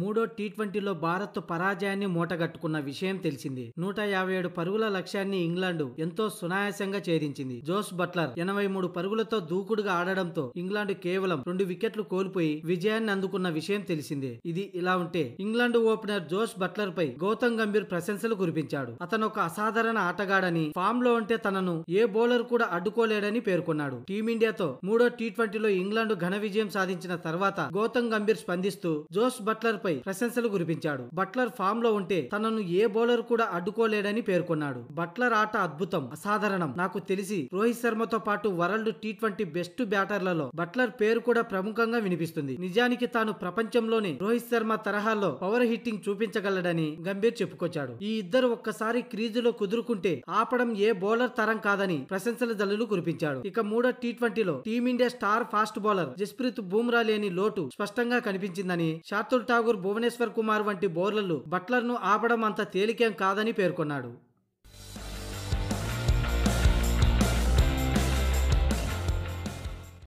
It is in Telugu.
మూడో టీ ట్వంటీలో భారత్ పరాజయాన్ని మూటగట్టుకున్న విషయం తెలిసింది నూట యాభై ఏడు పరుగుల లక్ష్యాన్ని ఇంగ్లాండ్ ఎంతో సునాయాసంగా ఛేదించింది జోస్ బట్లర్ ఎనభై మూడు పరుగులతో దూకుడుగా ఆడడంతో ఇంగ్లాండ్ కేవలం రెండు వికెట్లు కోల్పోయి విజయాన్ని అందుకున్న విషయం తెలిసిందే ఇది ఇలా ఉంటే ఇంగ్లాండ్ ఓపెనర్ జోస్ బట్లర్ పై గౌతమ్ గంభీర్ ప్రశంసలు కురిపించాడు అతను ఒక అసాధారణ ఆటగాడని ఫామ్ లో ఉంటే తనను ఏ బౌలర్ కూడా అడ్డుకోలేడని పేర్కొన్నాడు టీమిండియాతో మూడో టీ ట్వంటీలో ఇంగ్లాండ్ ఘన విజయం సాధించిన తర్వాత గౌతమ్ గంభీర్ స్పందిస్తూ జోస్ బట్లర్ పై ప్రశంసలు కురిపించాడు బట్లర్ ఫామ్ లో ఉంటే తనను ఏ బౌలర్ కూడా అడ్డుకోలేడని పేర్కొన్నాడు బట్లర్ ఆట అద్భుతం అసాధారణం నాకు తెలిసి రోహిత్ శర్మతో పాటు వరల్డ్ టీ ట్వంటీ బెస్ట్ బ్యాటర్లలో బట్లర్ పేరు కూడా ప్రముఖంగా వినిపిస్తుంది నిజానికి తాను ప్రపంచంలోనే రోహిత్ శర్మ తరహాలో పవర్ హిట్టింగ్ చూపించగలడని గంభీర్ చెప్పుకొచ్చాడు ఈ ఇద్దరు ఒక్కసారి క్రీజులో కుదురుకుంటే ఆపడం ఏ బౌలర్ తరం కాదని ప్రశంసల జల్లులు కురిపించాడు ఇక మూడో టీ ట్వంటీలో team India star fast bowler Jasprit Bumrah లేని లోటు స్పష్టంగా కనిపించిందని శాతుల్ ఠాగూర్ ఠాగూర్ భువనేశ్వర్ కుమార్ వంటి బోర్లలు బట్లర్ను ఆపడం అంత తేలికేం కాదని పేర్కొన్నాడు